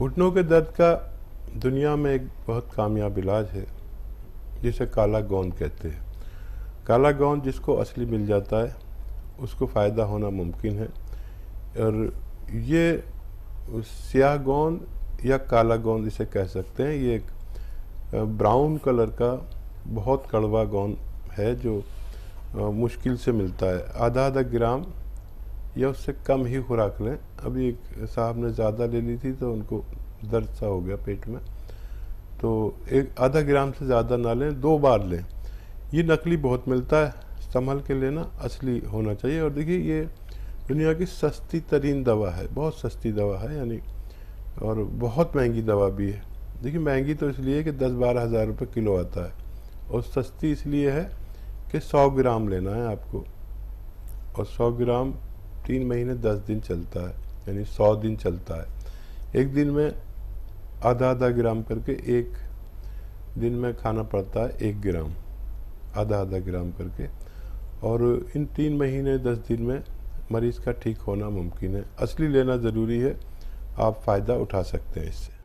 घुटनों के दर्द का दुनिया में एक बहुत कामयाब इलाज है जिसे काला गोंद कहते हैं काला गोंद जिसको असली मिल जाता है उसको फ़ायदा होना मुमकिन है और ये स्याह गोंद या काला गोंद इसे कह सकते हैं ये एक ब्राउन कलर का बहुत कड़वा गोंद है जो मुश्किल से मिलता है आधा आधा ग्राम या उससे कम ही खुराक लें अभी एक साहब ने ज़्यादा ले ली थी तो उनको दर्द सा हो गया पेट में तो एक आधा ग्राम से ज़्यादा ना लें दो बार लें ये नकली बहुत मिलता है संभल के लेना असली होना चाहिए और देखिए ये दुनिया की सस्ती तरीन दवा है बहुत सस्ती दवा है यानी और बहुत महंगी दवा भी है देखिए महंगी तो इसलिए कि दस बारह हज़ार रुपये किलो आता है और सस्ती इसलिए है कि सौ ग्राम लेना है आपको और सौ ग्राम तीन महीने दस दिन चलता है यानी सौ दिन चलता है एक दिन में आधा आधा ग्राम करके एक दिन में खाना पड़ता है एक ग्राम आधा आधा ग्राम करके और इन तीन महीने दस दिन में मरीज़ का ठीक होना मुमकिन है असली लेना ज़रूरी है आप फ़ायदा उठा सकते हैं इससे